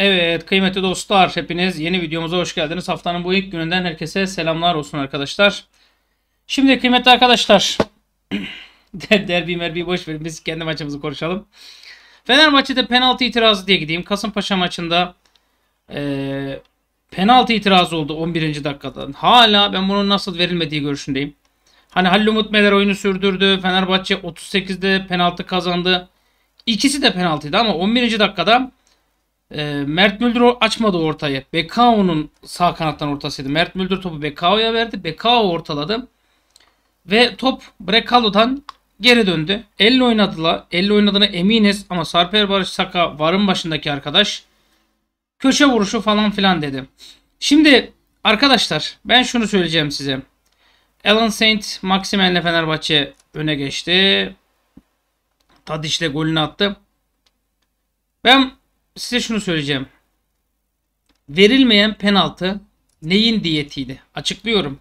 Evet kıymetli dostlar hepiniz yeni videomuza hoş geldiniz. Haftanın bu ilk gününden herkese selamlar olsun arkadaşlar. Şimdi kıymetli arkadaşlar derbi merbi boş verin biz kendi maçımızı konuşalım. Fenerbahçe'de penaltı itirazı diye gideyim. Kasımpaşa maçında e, penaltı itirazı oldu 11. dakikadan. Hala ben bunun nasıl verilmediği görüşündeyim. Hani Halil Umut Meler oyunu sürdürdü. Fenerbahçe 38'de penaltı kazandı. İkisi de penaltıydı ama 11. dakikada e, Mert Müldür açmadı ortayı. Bekao'nun sağ kanattan ortasıydı. Mert Müldür topu Bekao'ya verdi. Bekao ortaladı. Ve top Brekalo'dan geri döndü. Elle oynadılar. Elle oynadığına eminiz ama Sarper Barış Saka varın başındaki arkadaş köşe vuruşu falan filan dedi. Şimdi arkadaşlar ben şunu söyleyeceğim size. Alan Saint Maximen'le Fenerbahçe öne geçti. Tadiç'le golünü attı. Ben size şunu söyleyeceğim. Verilmeyen penaltı neyin diyetiydi? Açıklıyorum.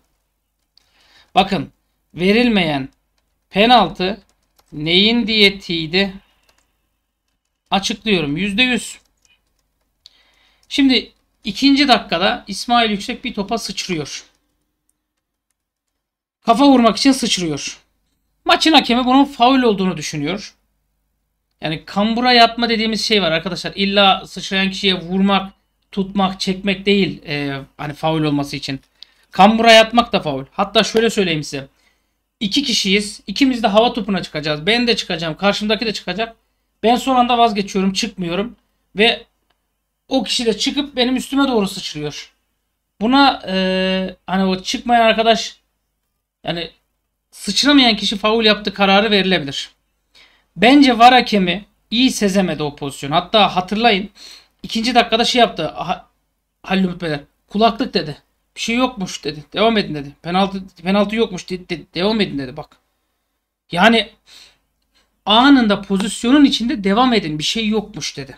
Bakın verilmeyen penaltı neyin diyetiydi? Açıklıyorum. yüz. Şimdi ikinci dakikada İsmail Yüksek bir topa sıçrıyor. Kafa vurmak için sıçrıyor. Maçın hakemi bunun faul olduğunu düşünüyor. Yani kambura yapma dediğimiz şey var arkadaşlar. İlla sıçrayan kişiye vurmak, tutmak, çekmek değil e, hani faul olması için. Kambura yapmak da faul. Hatta şöyle söyleyeyim size. İki kişiyiz. İkimiz de hava topuna çıkacağız. Ben de çıkacağım. Karşımdaki de çıkacak. Ben son anda vazgeçiyorum. Çıkmıyorum. Ve o kişi de çıkıp benim üstüme doğru sıçrıyor. Buna e, hani o çıkmayan arkadaş yani sıçramayan kişi faul yaptı kararı verilebilir. Bence VAR hakemi iyi sezemedi o pozisyon. Hatta hatırlayın ikinci dakikada şey yaptı. Ha, Halil Ümit Kulaklık dedi. Bir şey yokmuş dedi. Devam edin dedi. Penaltı penaltı yokmuş dedi. dedi. Devam edin dedi bak. Yani anında pozisyonun içinde devam edin. Bir şey yokmuş dedi.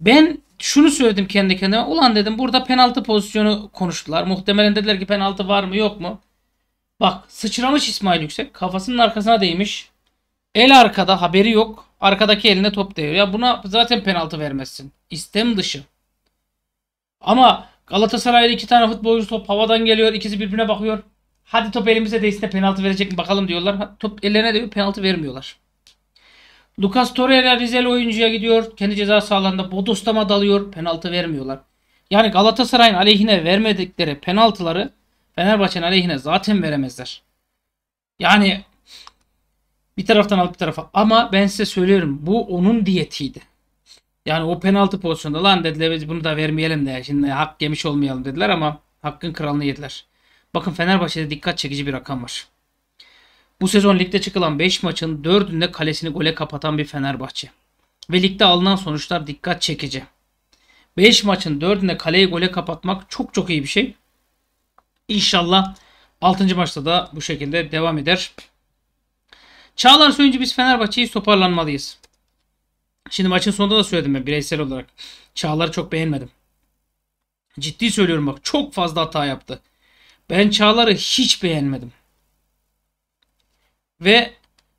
Ben şunu söyledim kendi kendime. Ulan dedim burada penaltı pozisyonu konuştular. Muhtemelen dediler ki penaltı var mı yok mu? Bak sıçramış İsmail Yüksek. Kafasının arkasına değmiş. El arkada haberi yok. Arkadaki eline top değiyor. Ya buna zaten penaltı vermezsin. İstem dışı. Ama Galatasaray'da iki tane futbolcu top havadan geliyor. İkisi birbirine bakıyor. Hadi top elimize değsin penaltı verecek mi bakalım diyorlar. Top ellerine değiyor penaltı vermiyorlar. Lucas Torreira Rizeli oyuncuya gidiyor. Kendi ceza sahalarında bodoslama dalıyor. Penaltı vermiyorlar. Yani Galatasaray'ın aleyhine vermedikleri penaltıları Fenerbahçe'nin aleyhine zaten veremezler. Yani bir taraftan alıp bir tarafa. Ama ben size söylüyorum bu onun diyetiydi. Yani o penaltı pozisyonda lan dediler biz bunu da vermeyelim de şimdi hak yemiş olmayalım dediler ama hakkın kralını yediler. Bakın Fenerbahçe'de dikkat çekici bir rakam var. Bu sezon ligde çıkılan 5 maçın 4'ünde kalesini gole kapatan bir Fenerbahçe. Ve ligde alınan sonuçlar dikkat çekici. 5 maçın 4'ünde kaleyi gole kapatmak çok çok iyi bir şey. İnşallah 6. maçta da bu şekilde devam eder. Çağlar söyleyince biz Fenerbahçe'yi toparlanmalıyız. Şimdi maçın sonunda da söyledim ben bireysel olarak. Çağlar'ı çok beğenmedim. Ciddi söylüyorum bak çok fazla hata yaptı. Ben Çağlar'ı hiç beğenmedim. Ve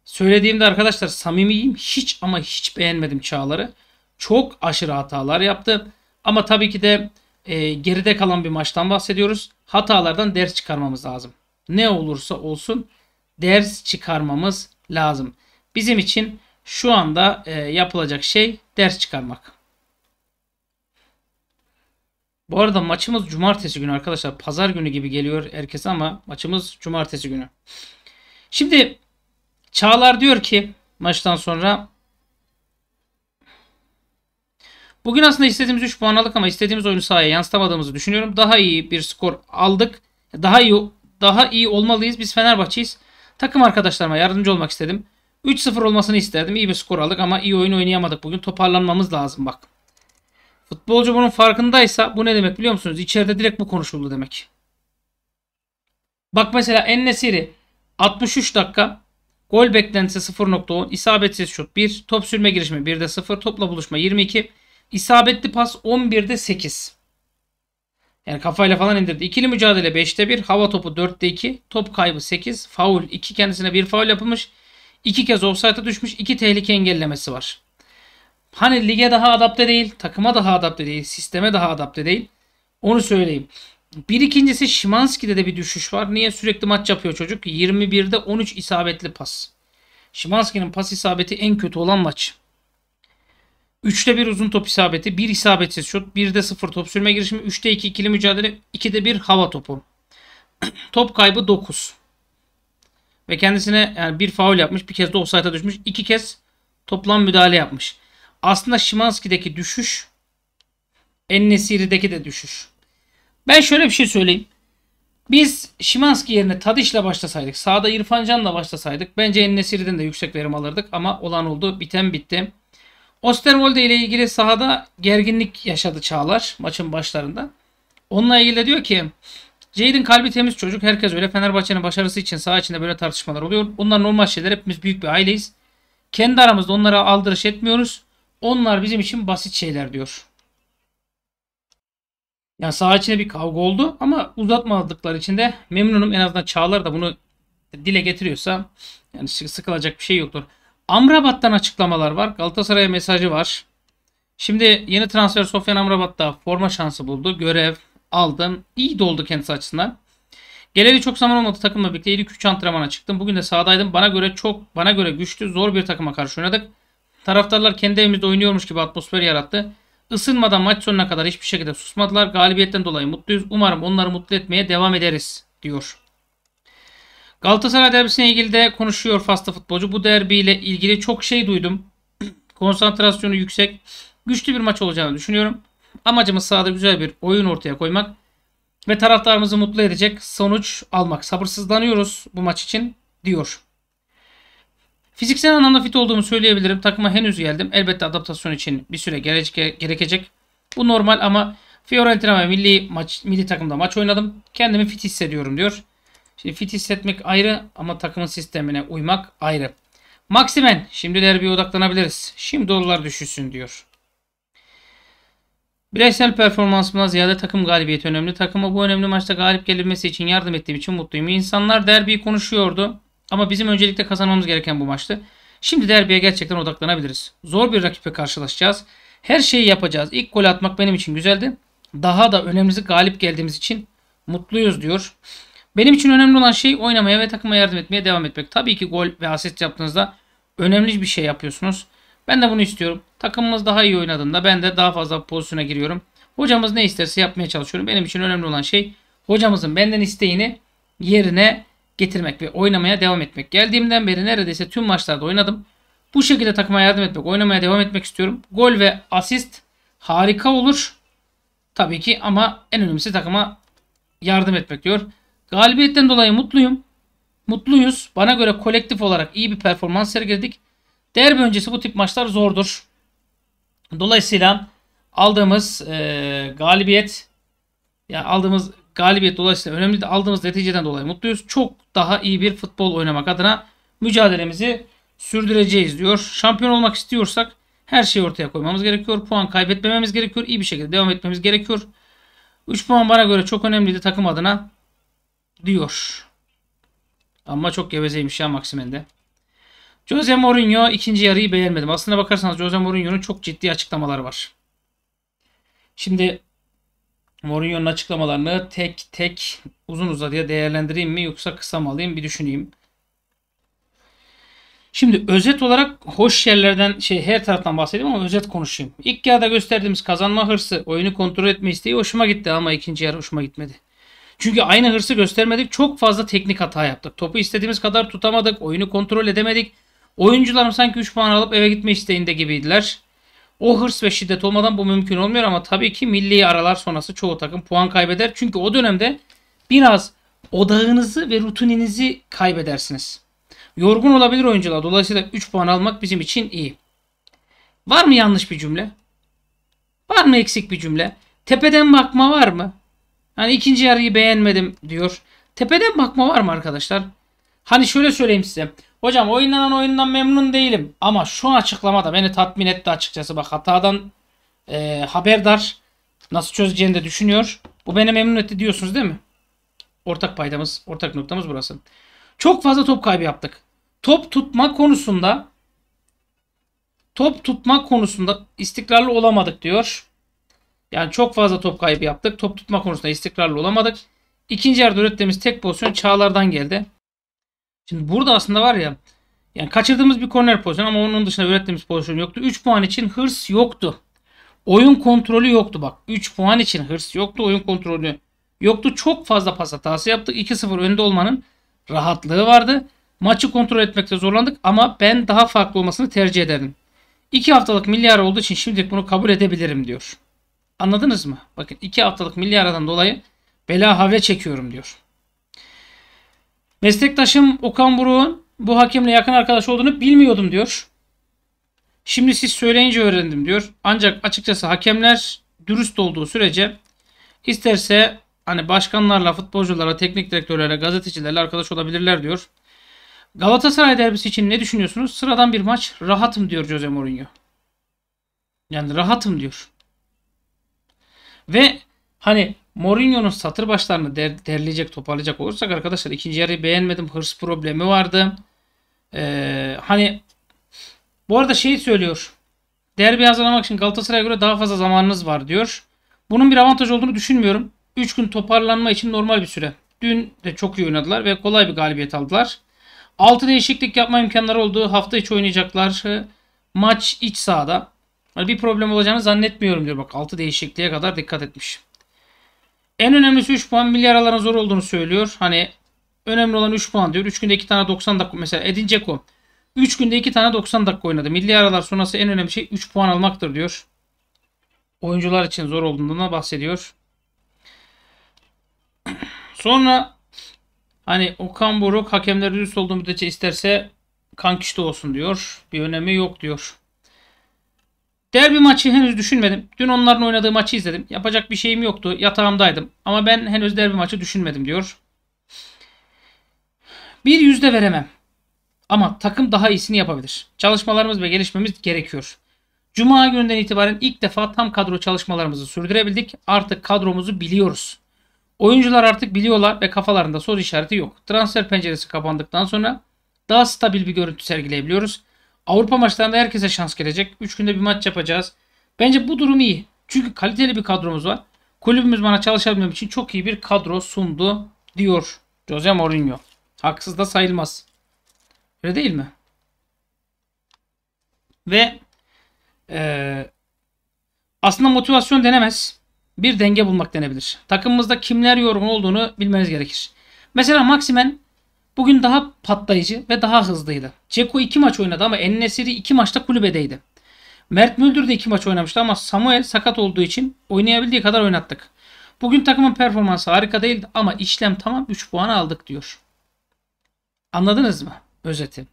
söylediğimde arkadaşlar samimiyim hiç ama hiç beğenmedim Çağlar'ı. Çok aşırı hatalar yaptı. Ama tabii ki de e, geride kalan bir maçtan bahsediyoruz. Hatalardan ders çıkarmamız lazım. Ne olursa olsun ders çıkarmamız lazım. Bizim için şu anda e, yapılacak şey ders çıkarmak. Bu arada maçımız cumartesi günü arkadaşlar. Pazar günü gibi geliyor herkese ama maçımız cumartesi günü. Şimdi Çağlar diyor ki maçtan sonra Bugün aslında istediğimiz 3 puan aldık ama istediğimiz oyunu sahaya yansıtamadığımızı düşünüyorum. Daha iyi bir skor aldık. Daha iyi daha iyi olmalıyız. Biz Fenerbahçe'yiz. Takım arkadaşlarıma yardımcı olmak istedim. 3-0 olmasını isterdim. İyi bir skor aldık ama iyi oyun oynayamadık bugün. Toparlanmamız lazım bak. Futbolcu bunun farkındaysa bu ne demek biliyor musunuz? İçeride direkt bu konuşuldu demek. Bak mesela Ennesiri 63 dakika gol beklentisi 0.10 isabetsiz şut 1 top sürme girişimi 1'de 0 topla buluşma 22 isabetli pas 11'de 8 yani kafayla falan indirdi. İkili mücadele 5'te 1. Hava topu 4'te 2. Top kaybı 8. Faul 2. Kendisine bir faul yapılmış. 2 kez offside'a düşmüş. 2 tehlike engellemesi var. Hani lige daha adapte değil. Takıma daha adapte değil. Sisteme daha adapte değil. Onu söyleyeyim. Bir ikincisi Şimanski'de de bir düşüş var. Niye? Sürekli maç yapıyor çocuk. 21'de 13 isabetli pas. Şimanski'nin pas isabeti en kötü olan maç. 3'te 1 uzun top isabeti, 1 isabetsiz şut, 1'de 0 top sürme girişimi, 3'te 2 ikili mücadele, 2'de 1 hava topu. top kaybı 9. Ve kendisine yani bir faul yapmış, bir kez de offside'a düşmüş, iki kez toplam müdahale yapmış. Aslında Şimanski'deki düşüş, Ennesiri'deki de düşüş. Ben şöyle bir şey söyleyeyim. Biz Şimanski yerine Tadiş'le başlasaydık, sağda İrfan Can'la başlasaydık bence Ennesiri'den de yüksek verim alırdık ama olan oldu, biten bitti. Osterwolde ile ilgili sahada gerginlik yaşadı Çağlar maçın başlarında. Onunla ilgili de diyor ki Jaden kalbi temiz çocuk. Herkes öyle. Fenerbahçe'nin başarısı için saha içinde böyle tartışmalar oluyor. Bunlar normal şeyler. Hepimiz büyük bir aileyiz. Kendi aramızda onlara aldırış etmiyoruz. Onlar bizim için basit şeyler diyor. Yani saha içinde bir kavga oldu ama uzatmadıkları için de memnunum. En azından Çağlar da bunu dile getiriyorsa yani sıkılacak bir şey yoktur. Amrabat'tan açıklamalar var. Galatasaray'a mesajı var. Şimdi yeni transfer Sofyan Amrabat da forma şansı buldu. Görev aldım. İyi doldu oldu kendisi açısından. Geleli çok zaman olmadı takımla birlikte 53 antrenmana çıktım. Bugün de sahadaydım. Bana göre çok bana göre güçlü, zor bir takıma karşı oynadık. Taraftarlar kendi evimizde oynuyormuş gibi atmosfer yarattı. Isınmadan maç sonuna kadar hiçbir şekilde susmadılar. Galibiyetten dolayı mutluyuz. Umarım onları mutlu etmeye devam ederiz diyor. Galatasaray derbisine ilgili de konuşuyor Faslı futbolcu. Bu derbiyle ilgili çok şey duydum. Konsantrasyonu yüksek. Güçlü bir maç olacağını düşünüyorum. Amacımız sahada güzel bir oyun ortaya koymak ve taraftarımızı mutlu edecek sonuç almak. Sabırsızlanıyoruz bu maç için diyor. Fiziksel anlamda fit olduğumu söyleyebilirim. Takıma henüz geldim. Elbette adaptasyon için bir süre gere gerekecek. Bu normal ama Fiorentina ve milli maç milli takımda maç oynadım. Kendimi fit hissediyorum diyor. Şimdi fit hissetmek ayrı ama takımın sistemine uymak ayrı. Maximen şimdi derbiye odaklanabiliriz. Şimdi dolar düşüşsün diyor. Bireysel performansımdan ziyade takım galibiyeti önemli. Takıma bu önemli maçta galip gelinmesi için yardım ettiğim için mutluyum. İnsanlar derbiyi konuşuyordu ama bizim öncelikle kazanmamız gereken bu maçtı. Şimdi derbiye gerçekten odaklanabiliriz. Zor bir rakiple karşılaşacağız. Her şeyi yapacağız. İlk gol atmak benim için güzeldi. Daha da önemlisi galip geldiğimiz için mutluyuz diyor. Benim için önemli olan şey oynamaya ve takıma yardım etmeye devam etmek. Tabii ki gol ve asist yaptığınızda önemli bir şey yapıyorsunuz. Ben de bunu istiyorum. Takımımız daha iyi oynadığında ben de daha fazla pozisyona giriyorum. Hocamız ne isterse yapmaya çalışıyorum. Benim için önemli olan şey hocamızın benden isteğini yerine getirmek ve oynamaya devam etmek. Geldiğimden beri neredeyse tüm maçlarda oynadım. Bu şekilde takıma yardım etmek, oynamaya devam etmek istiyorum. Gol ve asist harika olur. Tabii ki ama en önemlisi takıma yardım etmek diyor. Galibiyetten dolayı mutluyum. Mutluyuz. Bana göre kolektif olarak iyi bir performans sergiledik. Derbi öncesi bu tip maçlar zordur. Dolayısıyla aldığımız e, galibiyet yani aldığımız galibiyet dolayısıyla önemli de aldığımız neticeden dolayı mutluyuz. Çok daha iyi bir futbol oynamak adına mücadelemizi sürdüreceğiz diyor. Şampiyon olmak istiyorsak her şeyi ortaya koymamız gerekiyor. Puan kaybetmememiz gerekiyor. İyi bir şekilde devam etmemiz gerekiyor. 3 puan bana göre çok önemliydi takım adına diyor. Ama çok gevezeymiş ya maksimende. Jose Mourinho ikinci yarıyı beğenmedim. Aslına bakarsanız Jose Mourinho'nun çok ciddi açıklamaları var. Şimdi Mourinho'nun açıklamalarını tek tek uzun uzadıya değerlendireyim mi yoksa kısa mı alayım bir düşüneyim. Şimdi özet olarak hoş yerlerden şey her taraftan bahsedeyim ama özet konuşayım. İlk yarıda gösterdiğimiz kazanma hırsı, oyunu kontrol etme isteği hoşuma gitti ama ikinci yarı hoşuma gitmedi. Çünkü aynı hırsı göstermedik. Çok fazla teknik hata yaptık. Topu istediğimiz kadar tutamadık. Oyunu kontrol edemedik. Oyuncularım sanki 3 puan alıp eve gitme isteğinde gibiydiler. O hırs ve şiddet olmadan bu mümkün olmuyor ama tabii ki milli aralar sonrası çoğu takım puan kaybeder. Çünkü o dönemde biraz odağınızı ve rutininizi kaybedersiniz. Yorgun olabilir oyuncular. Dolayısıyla 3 puan almak bizim için iyi. Var mı yanlış bir cümle? Var mı eksik bir cümle? Tepeden bakma var mı? Hani ikinci yarıyı beğenmedim diyor. Tepeden bakma var mı arkadaşlar? Hani şöyle söyleyeyim size. Hocam oynanan oyundan memnun değilim. Ama şu açıklama da beni tatmin etti açıkçası. Bak hatadan e, haberdar. Nasıl çözeceğini de düşünüyor. Bu beni memnun etti diyorsunuz değil mi? Ortak paydamız, ortak noktamız burası. Çok fazla top kaybı yaptık. Top tutma konusunda top tutma konusunda istikrarlı olamadık diyor. Yani çok fazla top kaybı yaptık. Top tutma konusunda istikrarlı olamadık. İkinci yarıda ürettiğimiz tek pozisyon Çağlar'dan geldi. Şimdi burada aslında var ya yani kaçırdığımız bir korner pozisyon ama onun dışında ürettiğimiz pozisyon yoktu. 3 puan için hırs yoktu. Oyun kontrolü yoktu bak. 3 puan için hırs yoktu. Oyun kontrolü yoktu. Çok fazla pas hatası yaptık. 2-0 önde olmanın rahatlığı vardı. Maçı kontrol etmekte zorlandık ama ben daha farklı olmasını tercih ederim. 2 haftalık milyar olduğu için şimdilik bunu kabul edebilirim diyor. Anladınız mı? Bakın 2 haftalık milli aradan dolayı bela havle çekiyorum diyor. Meslektaşım Okan Buruk'un bu hakemle yakın arkadaş olduğunu bilmiyordum diyor. Şimdi siz söyleyince öğrendim diyor. Ancak açıkçası hakemler dürüst olduğu sürece isterse hani başkanlarla, futbolcularla, teknik direktörlerle, gazetecilerle arkadaş olabilirler diyor. Galatasaray derbisi için ne düşünüyorsunuz? Sıradan bir maç. Rahatım diyor Jose Mourinho. Yani rahatım diyor. Ve hani Mourinho'nun satır başlarını der, derleyecek toparlayacak olursak arkadaşlar ikinci yarıyı beğenmedim. Hırs problemi vardı. Ee, hani bu arada şey söylüyor. Derbi hazırlamak için Galatasaray'a göre daha fazla zamanınız var diyor. Bunun bir avantaj olduğunu düşünmüyorum. 3 gün toparlanma için normal bir süre. Dün de çok iyi oynadılar ve kolay bir galibiyet aldılar. 6 değişiklik yapma imkanları olduğu Hafta içi oynayacaklar. Maç iç sahada. Hani bir problem olacağını zannetmiyorum diyor. Bak 6 değişikliğe kadar dikkat etmiş. En önemlisi 3 puan milyaraların zor olduğunu söylüyor. Hani önemli olan 3 puan diyor. 3 günde 2 tane 90 dakika mesela Edin Dzeko 3 günde 2 tane 90 dakika oynadı. Milli aralar sonrası en önemli şey 3 puan almaktır diyor. Oyuncular için zor olduğundan bahsediyor. Sonra hani Okan Buruk hakemler üst olduğu müddetçe isterse kankişte olsun diyor. Bir önemi yok diyor. Derbi maçı henüz düşünmedim. Dün onların oynadığı maçı izledim. Yapacak bir şeyim yoktu. Yatağımdaydım. Ama ben henüz derbi maçı düşünmedim diyor. Bir yüzde veremem. Ama takım daha iyisini yapabilir. Çalışmalarımız ve gelişmemiz gerekiyor. Cuma gününden itibaren ilk defa tam kadro çalışmalarımızı sürdürebildik. Artık kadromuzu biliyoruz. Oyuncular artık biliyorlar ve kafalarında soru işareti yok. Transfer penceresi kapandıktan sonra daha stabil bir görüntü sergileyebiliyoruz. Avrupa maçlarında herkese şans gelecek. 3 günde bir maç yapacağız. Bence bu durum iyi. Çünkü kaliteli bir kadromuz var. Kulübümüz bana çalışabilmem için çok iyi bir kadro sundu diyor Jose Mourinho. Haksız da sayılmaz. Öyle değil mi? Ve e, aslında motivasyon denemez. Bir denge bulmak denebilir. Takımımızda kimler yorgun olduğunu bilmeniz gerekir. Mesela Maximen bugün daha patlayıcı ve daha hızlıydı. Ceko 2 maç oynadı ama Ennesiri 2 maçta kulübedeydi. Mert Müldür de 2 maç oynamıştı ama Samuel sakat olduğu için oynayabildiği kadar oynattık. Bugün takımın performansı harika değildi ama işlem tamam 3 puan aldık diyor. Anladınız mı? Özeti.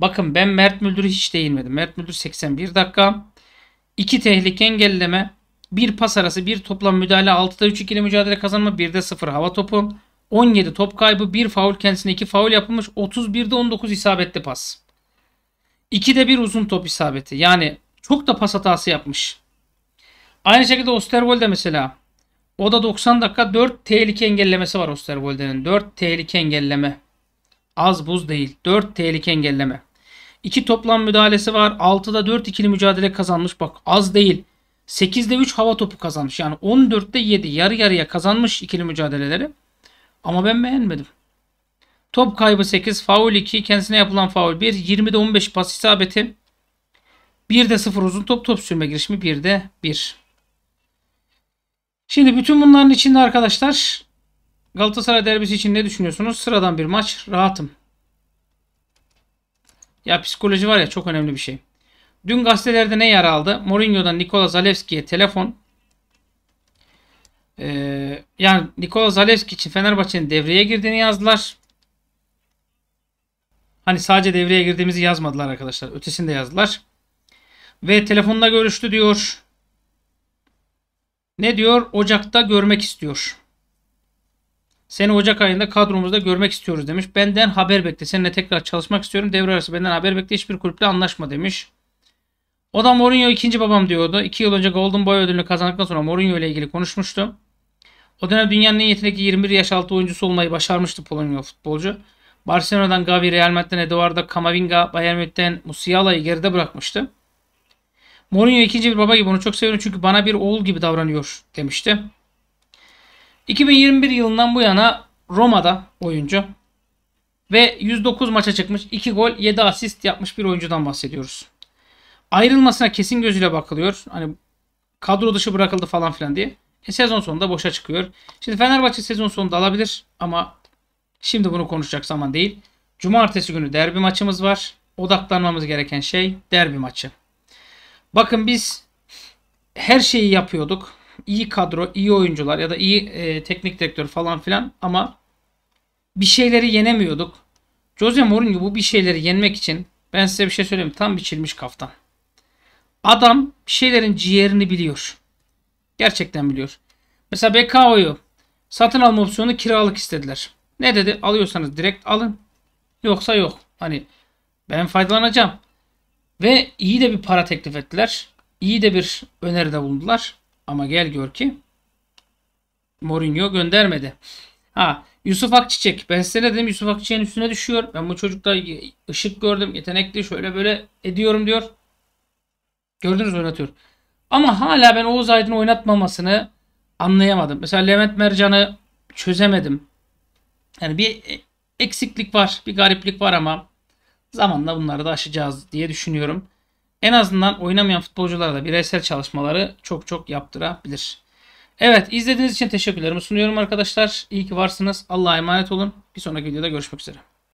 Bakın ben Mert Müldür'ü hiç değinmedim. Mert Müldür 81 dakika. 2 tehlike engelleme. 1 pas arası, 1 toplam müdahale, 6'da 3 ikili mücadele kazanma, 1'de 0 hava topu. 17 top kaybı, 1 faul kendisine 2 faul yapılmış. 31'de 19 isabetli pas. 2'de 1 uzun top isabeti. Yani çok da pas hatası yapmış. Aynı şekilde Osterwold'e mesela. O da 90 dakika 4 tehlike engellemesi var Osterwold'e'nin. 4 tehlike engelleme. Az buz değil. 4 tehlike engelleme. 2 toplam müdahalesi var. 6'da 4 ikili mücadele kazanmış. Bak az değil. 8'de 3 hava topu kazanmış. Yani 14'te 7 yarı yarıya kazanmış ikili mücadeleleri. Ama ben beğenmedim. Top kaybı 8, faul 2, kendisine yapılan faul 1, 20'de 15 pas isabeti, 1'de 0 uzun top top sürme girişimi, 1'de 1. Şimdi bütün bunların içinde arkadaşlar Galatasaray derbisi için ne düşünüyorsunuz? Sıradan bir maç. Rahatım. Ya psikoloji var ya çok önemli bir şey. Dün gazetelerde ne yer aldı? Mourinho'dan Nikola Zalewski'ye telefon. Ee, yani Nikola Zalewski için Fenerbahçe'nin devreye girdiğini yazdılar. Hani sadece devreye girdiğimizi yazmadılar arkadaşlar. Ötesini de yazdılar. Ve telefonla görüştü diyor. Ne diyor? Ocak'ta görmek istiyor. Seni Ocak ayında kadromuzda görmek istiyoruz demiş. Benden haber bekle. Seninle tekrar çalışmak istiyorum. Devre arası benden haber bekle. Hiçbir kulüple anlaşma demiş. O da Mourinho ikinci babam diyordu. İki yıl önce Golden Boy ödülünü kazandıktan sonra Mourinho ile ilgili konuşmuştu. O dönem dünyanın en yetenekli 21 yaş altı oyuncusu olmayı başarmıştı Polonya futbolcu. Barcelona'dan Gavi, Real Madrid'den Eduardo Camavinga, Bayern Münih'ten Musiala'yı geride bırakmıştı. Mourinho ikinci bir baba gibi onu çok seviyorum çünkü bana bir oğul gibi davranıyor demişti. 2021 yılından bu yana Roma'da oyuncu ve 109 maça çıkmış 2 gol 7 asist yapmış bir oyuncudan bahsediyoruz. Ayrılmasına kesin gözüyle bakılıyor. Hani kadro dışı bırakıldı falan filan diye. E, sezon sonunda boşa çıkıyor. Şimdi Fenerbahçe sezon sonunda alabilir ama şimdi bunu konuşacak zaman değil. Cumartesi günü derbi maçımız var. Odaklanmamız gereken şey derbi maçı. Bakın biz her şeyi yapıyorduk. İyi kadro, iyi oyuncular ya da iyi e, teknik direktör falan filan ama bir şeyleri yenemiyorduk. Jose Mourinho bu bir şeyleri yenmek için ben size bir şey söyleyeyim tam biçilmiş kaftan. Adam bir şeylerin ciğerini biliyor. Gerçekten biliyor. Mesela BKO'yu satın alma opsiyonu kiralık istediler. Ne dedi? Alıyorsanız direkt alın. Yoksa yok. Hani ben faydalanacağım. Ve iyi de bir para teklif ettiler. İyi de bir öneride bulundular. Ama gel gör ki Mourinho göndermedi. Ha Yusuf Akçiçek. Ben size ne dedim? Yusuf Akçiçek'in üstüne düşüyor. Ben bu çocukta ışık gördüm. Yetenekli şöyle böyle ediyorum diyor. Gördünüz mü oynatıyor. Ama hala ben Oğuz Aydın oynatmamasını anlayamadım. Mesela Levent Mercan'ı çözemedim. Yani bir eksiklik var, bir gariplik var ama zamanla bunları da aşacağız diye düşünüyorum. En azından oynamayan futbolculara da bireysel çalışmaları çok çok yaptırabilir. Evet izlediğiniz için teşekkürlerimi sunuyorum arkadaşlar. İyi ki varsınız. Allah'a emanet olun. Bir sonraki videoda görüşmek üzere.